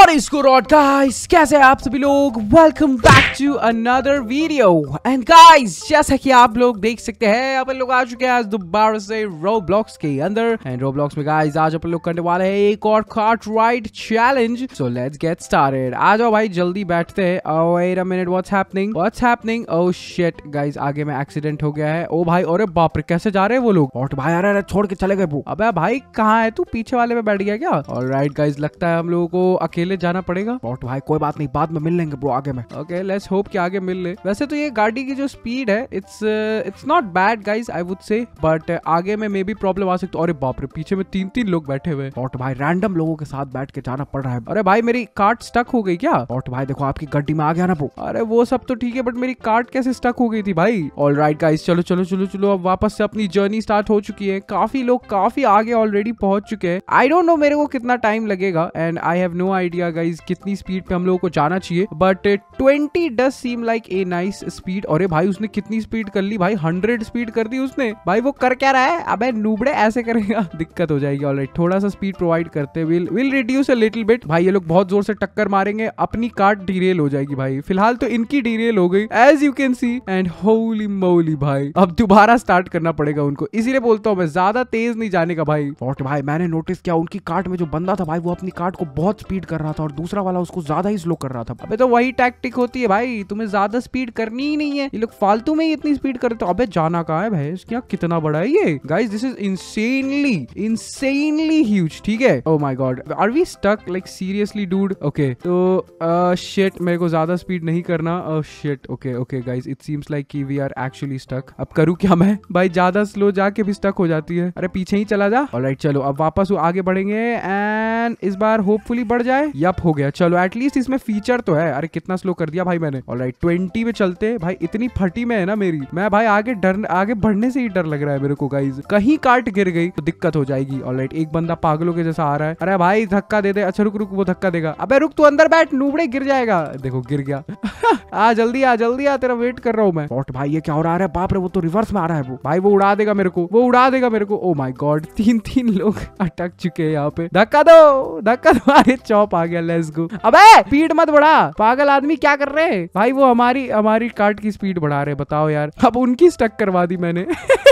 What is good on guys कैसे आप सभी लोग welcome back to another video and जैसा की आप लोग देख सकते हैं अपन लोग आ चुके हैं आज दोबारा से रोब्लॉक्स के अंदर एंड रोब्लॉक्स में आज अपन लोग करने वाले हैं एक और kart ride challenge so let's get started आ जाओ भाई जल्दी बैठते हैं ओ oh, oh, आगे में एक्सीडेंट हो गया है ओ oh, भाई अरे बाप रे कैसे जा रहे हैं वो लोग और तो भाई अरे छोड़ के चले गए अब भाई कहाँ है तू पीछे वाले में बैठ गया क्या और राइट गाइज लगता है हम लोगों को अकेले अकेले जाना पड़ेगा बॉट भाई कोई बात नहीं बाद में मिल लेंगे ब्रो आगे में ओके लेट्स होप कि आगे मिल ले वैसे तो ये गाड़ी की जो स्पीड है it's it's not bad guys I would say but आगे में मे बी प्रॉब्लम आ सकती है अरे बाप रे पीछे में तीन तीन लोग बैठे हुए बॉट तो भाई रैंडम लोगों के साथ बैठ के जाना पड़ रहा है अरे भाई मेरी कार्ट स्टक हो गई क्या बॉट तो भाई देखो आपकी गड्डी में आ गया ना ब्रो अरे वो सब तो ठीक है बट मेरी कार्ट कैसे स्टक हो गई थी भाई ऑल राइट गाइज चलो चलो चलो चलो अब वापस से अपनी जर्नी स्टार्ट हो चुकी है काफी लोग काफी आगे ऑलरेडी पहुंच चुके हैं आई डोंट नो मेरे को कितना टाइम लगेगा and I have no idea idea guys कितनी स्पीड पे हम लोगों को जाना चाहिए but twenty does seem like a nice speed और भाई उसने कितनी स्पीड कर ली भाई हंड्रेड स्पीड कर दी उसने भाई वो कर क्या रहा है अब नूबड़े ऐसे करेगा दिक्कत हो जाएगी ऑलरेडी थोड़ा सा स्पीड प्रोवाइड करते will will reduce a little bit भाई ये लोग बहुत जोर से टक्कर मारेंगे अपनी कार्ड डीरेल हो जाएगी भाई फिलहाल तो इनकी डीरेल हो गई as you can see and holy moly भाई अब दोबारा स्टार्ट करना पड़ेगा उनको इसीलिए बोलता हूँ मैं ज्यादा तेज नहीं जाने का भाई भाई मैंने नोटिस किया उनकी कार्ड में जो बंदा था भाई वो अपनी कार्ड को बहुत स्पीड कर रहा रहा था और दूसरा वाला उसको ज्यादा ही स्लो कर रहा था अबे तो वही टैक्टिक होती है भाई तुम्हें ज्यादा स्पीड करनी ही नहीं है ये लोग फालतू में ही इतनी स्पीड करते तो अबे जाना कहा है भैंस क्या कितना बड़ा है ये guys this is insanely insanely huge ठीक है oh my god are we stuck like seriously dude okay तो शेट uh, मेरे को ज्यादा स्पीड नहीं करना shit okay okay guys it seems like की वी आर एक्चुअली स्टक अब करूँ क्या मैं भाई ज्यादा स्लो जाके भी स्टक हो जाती है अरे पीछे ही चला जा और राइट चलो अब वापस आगे बढ़ेंगे एंड इस बार होपफुली बढ़ जाए यप हो गया चलो एटलीस्ट इसमें फीचर तो है अरे कितना स्लो कर दिया भाई मैंने ऑलराइट ट्वेंटी में चलते भाई इतनी फटी में है ना मेरी मैं भाई आगे डर आगे बढ़ने से ही डर लग रहा है मेरे को गाइज कहीं काट गिर गई तो दिक्कत हो जाएगी ऑलराइट एक बंदा पागलों के जैसा आ रहा है अरे भाई धक्का दे दे अच्छा रुक रुक वो धक्का देगा अबे रुक तू अंदर बैठ नूबड़े गिर जाएगा देखो गिर गया आ जल्दी आ जल्दी आ तेरा वेट कर रहा हूँ मैं बॉट भाई ये क्या हो रहा है बाप रे वो तो रिवर्स में आ रहा है वो भाई वो उड़ा देगा मेरे को वो उड़ा देगा मेरे को ओ oh माई गॉड तीन तीन लोग अटक चुके हैं यहाँ पे धक्का दो धक्का दो अरे चौप आ गया लेस गो अब स्पीड मत बढ़ा पागल आदमी क्या कर रहे हैं भाई वो हमारी हमारी कार्ट की स्पीड बढ़ा रहे बताओ यार अब उनकी स्टक करवा दी मैंने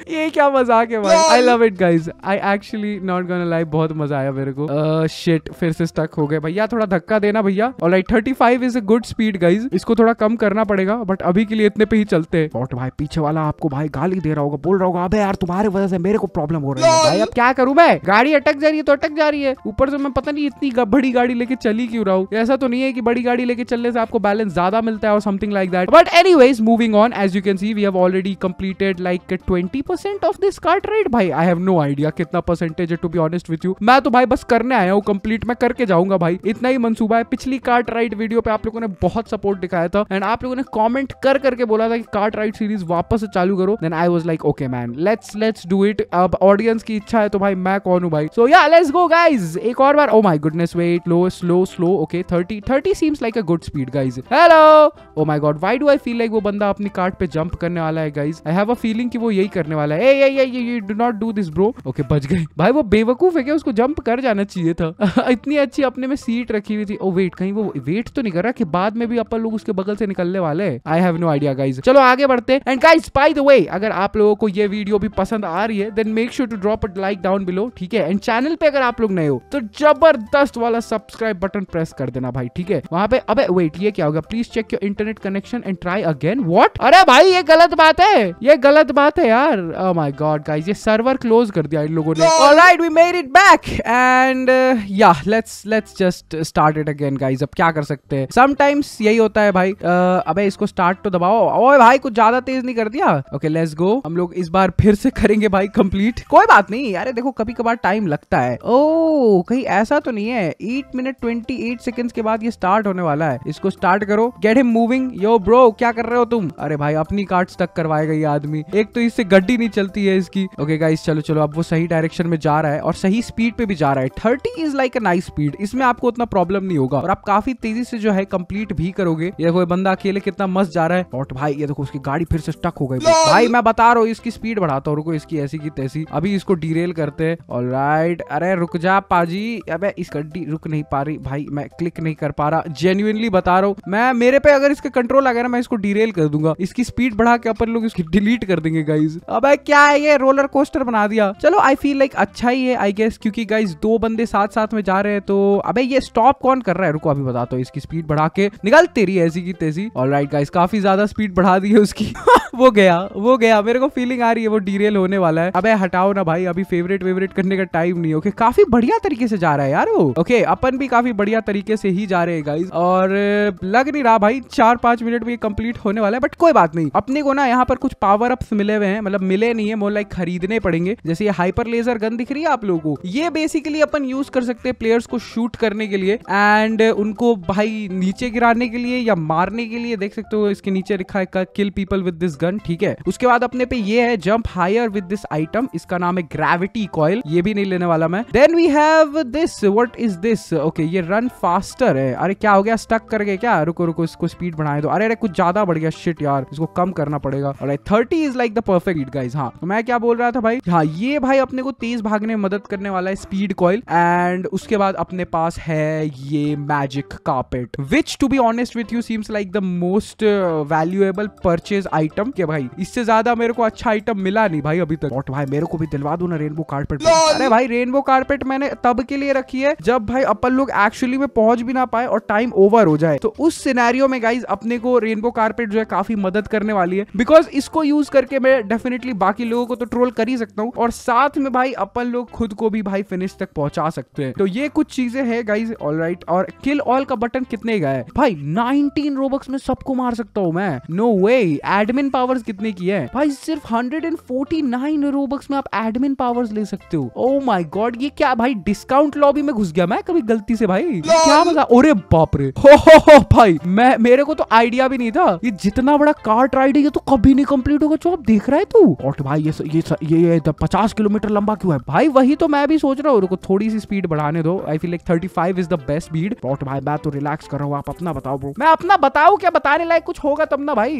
ये क्या मजाक है भाई I love it guys I actually not gonna lie बहुत मजा आया मेरे को शिट uh, फिर से स्टक हो गए भैया थोड़ा धक्का देना भैया और like thirty five is a good speed guys इसको थोड़ा कम करना पड़ेगा बट अभी के लिए इतने पे ही चलते हैं भाई पीछे वाला आपको भाई गाली दे रहा होगा बोल रहा होगा अबे यार तुम्हारे वजह से मेरे को प्रॉब्लम हो रही है भाई अब क्या करूं मैं गाड़ी अटक जा रही है तो अटक जा रही है ऊपर से मैं पता नहीं इतनी बड़ी गाड़ी लेके चली क्यों रहा हूँ ऐसा तो नहीं है कि बड़ी गाड़ी लेके चलने से आपको बैलेंस ज्यादा मिलता है और something like that but any moving on as you can see we have already completed like twenty percent of this kart right भाई आई हैव नो आइडिया कितना परसेंटेज है to be honest with you मैं तो भाई बस करने आया हूँ कंप्लीट मैं करके जाऊंगा भाई इतना ही मनसूबा है पिछली कार्ट राइट वीडियो पे आप लोगों ने बहुत सपोर्ट दिखाया था एंड आप लोगों ने कॉमेंट कर करके बोला था कि कार्ट राइट सीरीज वापस चालू करो then I was like okay man let's let's do it अब ऑडियंस की इच्छा है तो भाई मैं कौन हूँ भाई सो या लेट्स गो गाइज एक और बार oh my goodness wait low slow slow okay thirty thirty seems like a good speed guys hello oh my god why do I feel like वो बंदा अपनी कार्ट पे जंप करने वाला है guys I have a feeling कि वो यही करने वाला है ए ए ये do not do this bro okay बच गए भाई वो बेवकूफ है क्या उसको जंप कर जाना चाहिए था इतनी अच्छी अपने में सीट रखी हुई थी ओ oh, वेट कहीं वो वेट तो नहीं कर रहा कि बाद में भी अपन लोग उसके बगल से निकलने वाले हैं I have no idea guys चलो आगे बढ़ते हैं and guys by the way अगर आप लोगों को ये वीडियो भी पसंद आ रही है then make sure to drop it like down below ठीक है एंड चैनल पे अगर आप लोग नए हो तो जबरदस्त वाला सब्सक्राइब बटन प्रेस कर देना भाई ठीक है वहां पे अबे वेट ये क्या होगा please check your internet connection and try again what अरे भाई ये गलत बात है ये गलत बात है यार server oh my god guys ये सर्वर क्लोज कर दिया इन लोगों ने alright we made it back and yeah let's let's just start it again guys अब क्या कर सकते हैं समटाइम्स यही होता है भाई uh, अबे इसको स्टार्ट तो दबाओ ओए भाई कुछ ज्यादा तेज नहीं कर दिया ओके लेट्स गो हम लोग इस बार फिर से करेंगे भाई कंप्लीट कोई बात नहीं यार देखो कभी कभार टाइम लगता है ओ oh, कहीं ऐसा तो नहीं है eight minute twenty eight second के बाद ये स्टार्ट होने वाला है इसको स्टार्ट करो get him moving yo bro क्या कर रहे हो तुम अरे भाई अपनी कार्ड तक करवाएगा ये आदमी एक तो इससे गड्ढे ही नहीं चलती है इसकी ओके गाइस चलो चलो अब वो सही डायरेक्शन में जा रहा है और सही स्पीड पे भी जा रहा है thirty is like a nice speed इसमें आपको उतना प्रॉब्लम नहीं होगा और आप काफी तेजी से जो है कंप्लीट भी करोगे ये देखो बंदा अकेले कितना मस्त जा रहा है और भाई ये देखो उसकी गाड़ी फिर से स्टक हो गई भाई मैं बता रहा हूँ इसकी स्पीड बढ़ाता हूँ रुको इसकी ऐसी की तैसी अभी इसको डीरेल करते हैं और राइट अरे रुक जा पाजी अब इस गड्डी रुक नहीं पा रही भाई मैं क्लिक नहीं कर पा रहा जेन्यूनली बता रहा हूँ मैं मेरे पे अगर इसके कंट्रोल आ गया ना मैं इसको डिरेल कर दूंगा इसकी स्पीड बढ़ा के अपन लोग इसकी डिलीट कर देंगे गाइज अब क्या है ये रोलर कोस्टर बना दिया चलो आई फील लाइक अच्छा ही है आई गेस क्योंकि गाइज दो बंदे साथ साथ में जा रहे हैं तो अबे ये स्टॉप कौन कर रहा है रुको अभी बता दो इसकी स्पीड बढ़ा के निकाल तेरी ऐसी की तेजी और राइट गाइज काफी ज्यादा स्पीड बढ़ा दी है उसकी वो गया वो गया मेरे को फीलिंग आ रही है वो डीरेल होने वाला है अबे हटाओ ना भाई अभी फेवरेट वेवरेट करने का टाइम नहीं ओके काफी बढ़िया तरीके से जा रहा है यार वो ओके अपन भी काफी बढ़िया तरीके से ही जा रहे हैं गाइज और लग नहीं रहा भाई चार पांच मिनट में कंप्लीट होने वाला है बट कोई बात नहीं अपने को ना यहाँ पर कुछ पावर अप्स मिले हुए हैं मतलब मिले नहीं है मोर लाइक खरीदने पड़ेंगे जैसे ये हाइपर लेजर गन दिख रही है आप लोगों को ये बेसिकली अपन यूज कर सकते हैं प्लेयर्स को शूट करने के लिए एंड उनको भाई नीचे गिराने के लिए या मारने के लिए देख सकते हो इसके नीचे लिखा है kill people with this gun ठीक है उसके बाद अपने पे ये है jump higher with this item इसका नाम है ग्रेविटी कॉयल ये भी नहीं लेने वाला मैं then we have this what is this okay ये रन फास्टर है अरे क्या हो गया स्टक कर गए क्या रुको रुको इसको स्पीड बढ़ाए दो तो। अरे अरे कुछ ज्यादा बढ़ गया शिट यार इसको कम करना पड़ेगा thirty is like the perfect guys हाँ तो मैं क्या बोल रहा था भाई हाँ ये भाई अपने को तेज भागने में मदद करने वाला है स्पीड कॉइल एंड उसके बाद अपने पास है ये magic carpet which to be honest with you seems like the most valuable purchase item के भाई इससे ज्यादा मेरे को अच्छा आइटम मिला नहीं भाई अभी तक भाई मेरे को भी दिलवा दो ना रेनबो कार्पेट अरे भाई रेनबो कार्पेट मैंने तब के लिए रखी है जब भाई अपन लोग एक्चुअली में पहुंच भी ना पाए और टाइम ओवर हो जाए तो उस सिनेरियो में गाइज अपने को रेनबो कार्पेट जो है काफी मदद करने वाली है बिकॉज इसको यूज करके मैं डेफिनेटली ऑब्वियसली बाकी लोगों को तो ट्रोल कर ही सकता हूँ और साथ में भाई अपन लोग खुद को भी भाई फिनिश तक पहुंचा सकते हैं तो ये कुछ चीजें है गाइज ऑल राइट और किल ऑल का बटन कितने का है भाई नाइनटीन रोबक्स में सबको मार सकता हूँ मैं नो वे एडमिन पावर्स कितने की है भाई सिर्फ hundred and forty nine Robux में आप एडमिन पावर्स ले सकते हो ओ माई गॉड ये क्या भाई डिस्काउंट लॉबी में घुस गया मैं कभी गलती से भाई क्या मजा अरे बाप रे हो हो हो भाई मैं मेरे को तो आइडिया भी नहीं था ये जितना बड़ा कार्ट राइड है ये तो कभी नहीं कंप्लीट होगा जो आप देख रहा है तू गॉड भाई ये ये ये, ये पचास किलोमीटर लंबा क्यों है भाई वही तो मैं भी सोच रहा हूँ रुको थोड़ी सी स्पीड बढ़ाने दो I feel like thirty five is the best speed bro भाई मैं तो रिलैक्स कर रहा हूँ आप अपना बताओ ब्रो मैं अपना बताऊ क्या बताने लायक कुछ होगा तब ना भाई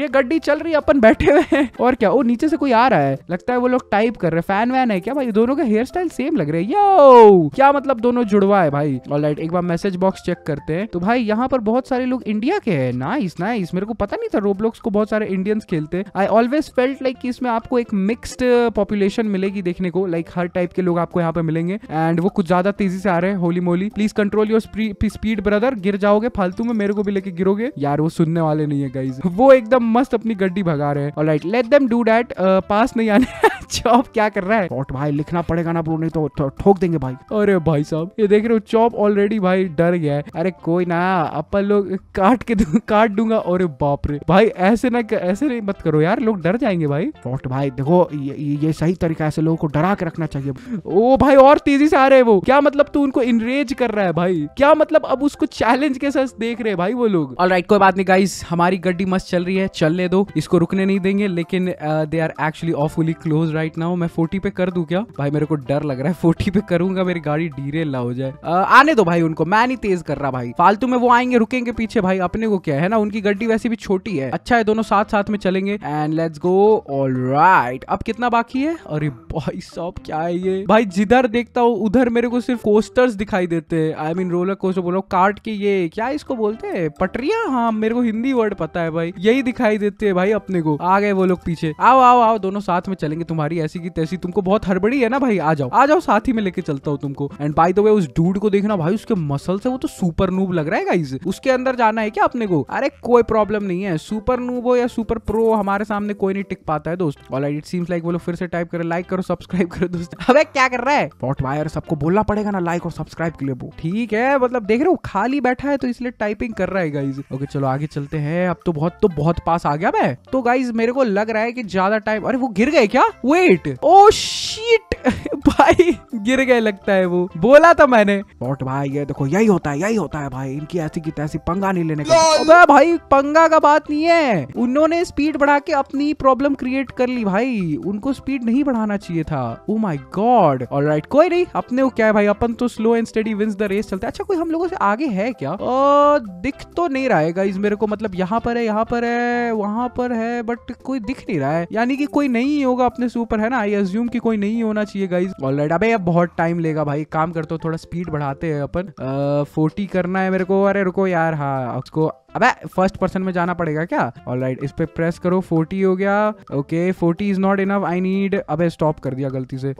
ये गड्डी चल रही है अपन बैठे हुए हैं और क्या वो नीचे से कोई आ रहा है लगता है वो लोग टाइप कर रहे हैं फैन वैन है क्या भाई दोनों का हेयर स्टाइल सेम लग रहा है यो क्या मतलब दोनों जुड़वा है भाई और लाइट एक बार मैसेज बॉक्स चेक करते हैं तो भाई यहाँ पर बहुत सारे लोग इंडिया के हैं नाइस नाइस मेरे को पता नहीं था रोबलॉक्स को बहुत सारे इंडियंस खेलते हैं आई ऑलवेज फेल्ट लाइक इस जिसमें आपको एक मिक्सड पॉपुलेशन uh, मिलेगी देखने को लाइक हर टाइप के लोग आपको यहाँ पे मिलेंगे एंड वो कुछ ज्यादा तेजी से आ रहे हैं holy moly please control your speed brother गिर जाओगे फालतू में मेरे को भी लेके गिरोगे यार वो सुनने वाले नहीं है गाइज वो एकदम मस्त अपनी गड्डी भगा रहे हैं right let them do that पास नहीं आने चॉप क्या कर रहा है भाई भाई लिखना पड़ेगा ना नहीं तो ठोक देंगे भाई अरे भाई साहब ये देख रहे हो चॉप ऑलरेडी भाई डर गया है अरे कोई ना अपन लोग काट के काट दूंगा अरे बाप रे भाई ऐसे ना ऐसे नहीं मत करो यार लोग डर जाएंगे भाई पॉट तो भाई देखो ये, ये सही तरीका ऐसे लोगों को डरा के रखना चाहिए ओ भाई और तेजी से आ रहे हैं वो क्या मतलब तू उनको इनरेज कर रहा है भाई क्या मतलब अब उसको चैलेंज के साथ देख रहे हैं भाई वो लोग ऑल right, कोई बात नहीं गाइस हमारी गड्डी मस्त चल रही है चलने दो इसको रुकने नहीं देंगे लेकिन they are actually fully close right now मैं फोर्टी पे कर दू क्या भाई मेरे को डर लग रहा है फोर्टी पे करूंगा मेरी गाड़ी डीरे ला हो जाए uh, आने दो भाई उनको मैं नहीं तेज कर रहा भाई फालतू में वो आएंगे रुकेंगे पीछे भाई अपने को क्या है ना उनकी गड्डी वैसे भी छोटी है अच्छा है दोनों साथ साथ में चलेंगे and let's go all right अब कितना बाकी है अरे भाई सब क्या है ये भाई जिधर देखता हूँ उधर मेरे को सिर्फ कोस्टर्स दिखाई देते हैं आई मीन रोलर कोस्टर बोलो कार्ट के ये क्या इसको बोलते हैं पटरिया हाँ मेरे को हिंदी वर्ड पता है भाई यही दिखाई देते हैं भाई अपने को आ गए वो लोग पीछे आओ आओ आओ दोनों साथ में चलेंगे तुम्हारी ऐसी की तैसी तुमको बहुत हड़बड़ी है ना भाई आ जाओ आ जाओ साथ ही में लेके चलता हूँ तुमको एंड बाई द वे उस डूड को देखना भाई उसके मसल से वो तो सुपर नूब लग रहा है उसके अंदर जाना है क्या अपने को अरे कोई प्रॉब्लम नहीं है सुपर नूब हो या सुपर प्रो हमारे सामने कोई नहीं टिक पाता है दोस्त ऑल इट सीम्स लाइक बोलो फिर से टाइप करो लाइक करो सब्सक्राइब करो दोस्त अबे क्या कर रहा है पॉट वायर सबको बोलना पड़ेगा ना लाइक और सब्सक्राइब के लिए वो ठीक है मतलब देख रहे हो खाली बैठा है तो इसलिए टाइपिंग कर रहा है गाइज ओके चलो आगे चलते हैं अब तो बहुत तो बहुत पास आ गया मैं तो गाइज मेरे को लग रहा है की ज्यादा टाइम अरे वो गिर गए क्या वेट ओ शीट भाई गिर गए लगता है वो बोला था मैंने पॉट भाई ये देखो यही होता है यही होता है भाई इनकी ऐसी की तैसी पंगा नहीं लेने का भाई पंगा का बात नहीं है उन्होंने स्पीड बढ़ा के अपनी प्रॉब्लम क्रिएट हिट कर ली भाई उनको स्पीड नहीं बढ़ाना चाहिए था ओ माई गॉड और राइट कोई नहीं अपने वो क्या है भाई अपन तो slow and steady wins the race चलते अच्छा कोई हम लोगों से आगे है क्या आ, दिख तो नहीं रहा है इस मेरे को मतलब यहाँ पर है यहाँ पर है वहां पर है बट कोई दिख नहीं रहा है यानी कि कोई नहीं होगा अपने से ऊपर है ना आई एज्यूम की कोई नहीं होना चाहिए गाइज ऑल राइट अबे अब बहुत टाइम लेगा भाई काम करते हो थोड़ा स्पीड बढ़ाते हैं अपन फोर्टी करना है मेरे को अरे रुको यार हाँ उसको अब फर्स्ट पर्सन में जाना पड़ेगा क्या ऑल राइट इस पे प्रेस करो फोर्टी हो गया okay forty is not enough I need अब स्टॉप कर दिया गलती से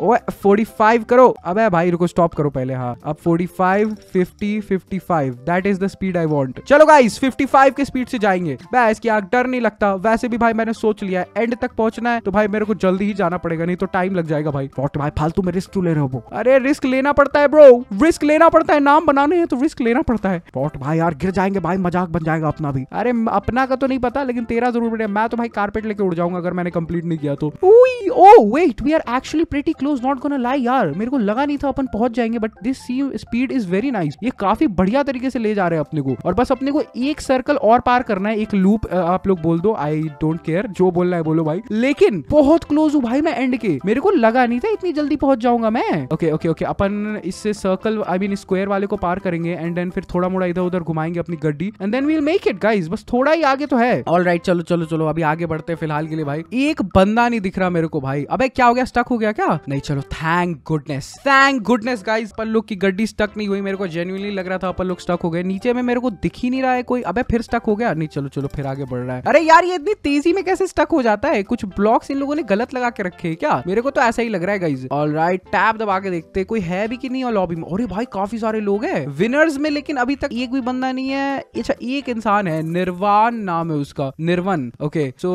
फोर्टी फाइव करो अब भाई रुको स्टॉप करो पहले हाँ अब forty five fifty fifty five that is the speed I want चलो गाइस फिफ्टी फाइव के स्पीड से जाएंगे बस की आग डर नहीं लगता वैसे भी भाई मैंने सोच लिया एंड तक पहुंचना है तो भाई मेरे को जल्दी ही जाना पड़ेगा नहीं तो टाइम लग जाएगा भाई वॉट भाई फालतू में रिस्क क्यों ले रहे हो अरे रिस्क लेना पड़ता है ब्रो रिस्क लेना पड़ता है नाम बनाने हैं तो रिस्क लेना पड़ता है वॉट भाई यार गिर जाएंगे भाई मजाक बन जाएगा जाऊंगा अपना भी अरे अपना का तो नहीं पता लेकिन तेरा जरूर बढ़िया मैं तो भाई कारपेट लेके उड़ जाऊंगा अगर मैंने कंप्लीट नहीं किया तो oh wait we are actually pretty close not gonna lie यार मेरे को लगा नहीं था अपन पहुंच जाएंगे but this speed is very nice ये काफी बढ़िया तरीके से ले जा रहे हैं अपने को और बस अपने को एक सर्कल और पार करना है एक लूप आप लोग बोल दो आई डोंट केयर जो बोलना है बोलो भाई लेकिन बहुत क्लोज हूँ भाई मैं एंड के मेरे को लगा नहीं था इतनी जल्दी पहुंच जाऊंगा मैं ओके ओके ओके अपन इससे सर्कल आई मीन स्क्वायर वाले को पार करेंगे एंड देन फिर थोड़ा मोड़ा इधर उधर घुमाएंगे अपनी गड्डी and then we'll make it guys बस थोड़ा ही आगे तो है ऑल राइट right, चलो चलो चलो अभी आगे बढ़ते हैं फिलहाल के लिए भाई एक बंदा नहीं दिख रहा मेरे को भाई अबे क्या हो गया स्टक हो गया क्या नहीं चलो thank goodness thank goodness guys Pallu की गड्डी स्टक नहीं हुई मेरे को जेन्यूनली लग रहा था पल्लू स्टक हो गए नीचे में मेरे को दिख ही नहीं रहा है कोई अब फिर स्टक हो गया नहीं चलो चलो फिर आगे बढ़ रहा है अरे यार ये इतनी तेजी में कैसे स्टक हो जाता है कुछ ब्लॉक्स इन लोगों ने गलत लगा के रखे है क्या मेरे को तो ऐसा ही लग रहा है गाइज ऑल राइट टैप दबा के देखते कोई है भी की नहीं और लॉबी में अरे भाई काफी सारे लोग है विनर्स में लेकिन अभी तक एक भी बंदा नहीं है अच्छा एक इंसान है निर्वाण नाम है उसका निर्वन ओके सो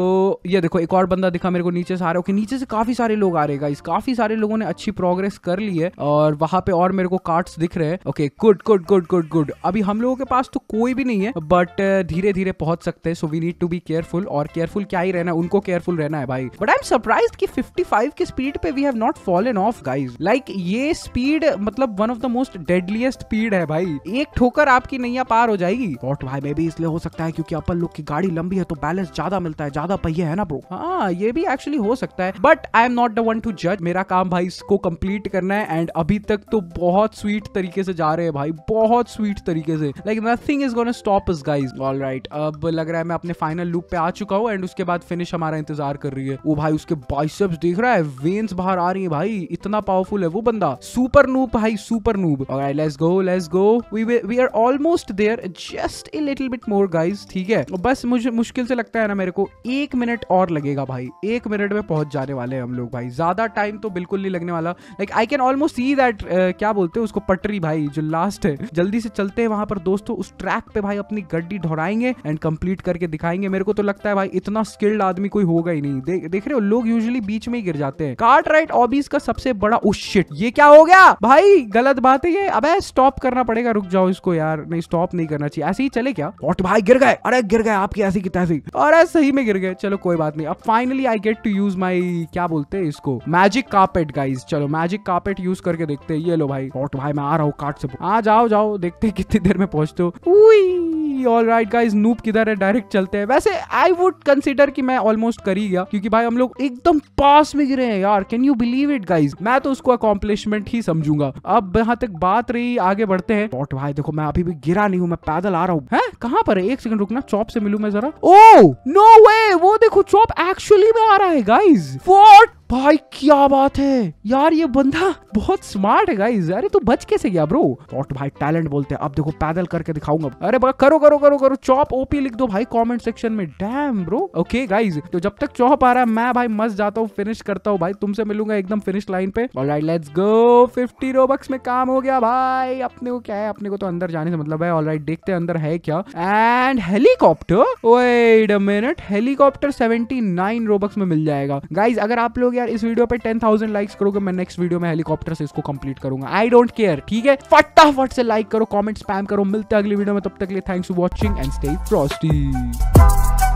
ये देखो एक और बंदा दिखा मेरे को नीचे से आ रहा है ओके नीचे से काफी सारे लोग आ रहे गाइस काफी सारे लोगों ने अच्छी प्रोग्रेस कर ली है और वहां पे और मेरे को कार्ड्स दिख रहे हैं okay good good good good good अभी हम लोगों के पास तो कोई भी नहीं है बट uh, धीरे धीरे पहुंच सकते हैं so we need to be careful और केयरफुल क्या ही रहना उनको केयरफुल रहना है भाई बट आई एम सरप्राइज की फिफ्टी फाइव की स्पीड पे we have not fallen off guys like ये स्पीड मतलब one of the most deadliest speed है भाई एक ठोकर आपकी नैया पार हो जाएगी और भाई मे बी इसलिए हो सकता है क्योंकि अपन लोग की गाड़ी लंबी है तो बैलेंस ज्यादा मिलता है ज्यादा पहिए है ना ब्रो हाँ ये भी एक्चुअली हो सकता है but I am not the one to जज मेरा काम भाई इसको कंप्लीट करना है एंड अभी तक तो बहुत स्वीट तरीके से जा रहे हैं भाई बहुत स्वीट तरीके से like nothing is gonna stop is guys all right अब लग रहा है मैं अपने फाइनल लुक पे आ चुका हूँ एंड उसके बाद फिनिश हमारा इंतजार कर रही है वो भाई उसके बाइसेप्स देख रहा है वेन्स बाहर आ रही है भाई इतना पावरफुल है वो बंदा सुपर नूब भाई super noob let's go let's go we we are almost there just a little bit minute more guys ठीक है बस मुझे मुश्किल से लगता है ना मेरे को एक मिनट और लगेगा भाई एक मिनट में पहुंच जाने वाले हैं हम लोग भाई ज्यादा टाइम तो बिल्कुल नहीं लगने वाला like I can almost see that क्या बोलते हैं उसको पटरी भाई जो लास्ट है जल्दी से चलते हैं वहां पर दोस्तों उस ट्रैक पे भाई अपनी गड्डी ढोराएंगे एंड कंप्लीट करके दिखाएंगे मेरे को तो लगता है भाई इतना स्किल्ड आदमी कोई होगा ही नहीं दे, देख रहे हो लोग यूजली बीच में ही गिर जाते हैं कार्ट राइट ऑबीज का सबसे बड़ा उशिट ये क्या हो गया भाई गलत बात है ये अब स्टॉप करना पड़ेगा रुक जाओ इसको यार नहीं स्टॉप नहीं करना चाहिए ऐसे ही चले क्या और तो भाई गिर गए अरे गिर गए आपकी ऐसी की तैसी अरे सही में गिर गए चलो कोई बात नहीं अब finally I get to use my क्या बोलते हैं इसको मैजिक कार्पेट गाइज चलो मैजिक कार्पेट यूज करके देखते हैं ये लो भाई और तो भाई मैं आ रहा हूँ कार्ड से आ हाँ, जाओ जाओ देखते कितनी देर में पहुंचते हो कि ऑल राइट गाइज नूप किधर है डायरेक्ट चलते हैं वैसे आई वुड कंसिडर कि मैं ऑलमोस्ट कर ही गया क्योंकि भाई हम लोग एकदम पास में गिरे हैं यार can you believe it guys मैं तो उसको अकॉम्प्लिशमेंट ही समझूंगा अब यहाँ तक बात रही आगे बढ़ते हैं बॉट भाई देखो मैं अभी भी गिरा नहीं हूँ मैं पैदल आ रहा हूँ है कहाँ पर है एक सेकंड रुकना चॉप से मिलू मैं जरा ओ नो वे वो देखो चॉप एक्चुअली में आ रहा है गाइज वॉट भाई क्या बात है यार ये बंदा बहुत स्मार्ट है गाइज अरे तू तो बच कैसे गया ब्रो टॉट भाई टैलेंट बोलते हैं अब देखो पैदल करके दिखाऊंगा अरे बड़ा करो करो करो करो चॉप ओपी लिख दो भाई कमेंट सेक्शन में डैम ब्रो ओके गाइज तो जब तक चौप आ रहा है मैं भाई मस्त जाता हूँ फिनिश करता हूँ भाई तुमसे मिलूंगा एकदम फिनिश लाइन पे all right let's go fifty Robux में काम हो गया भाई अपने को क्या है अपने को तो अंदर जाने से मतलब है ऑलराइट देखते हैं अंदर है क्या and helicopter wait a minute helicopter 79 Robux में मिल जाएगा गाइज अगर आप लोग यार इस वीडियो पे टेन थाउजेंड लाइक्स करोगे मैं नेक्स्ट वीडियो में हेलीकॉप्टर से इसको कंप्लीट करूंगा आई डोंट केयर ठीक है फटाफट से लाइक करो कॉमेंट स्पैम करो मिलते हैं अगली वीडियो में तब तक लिए thanks for watching and stay Frosty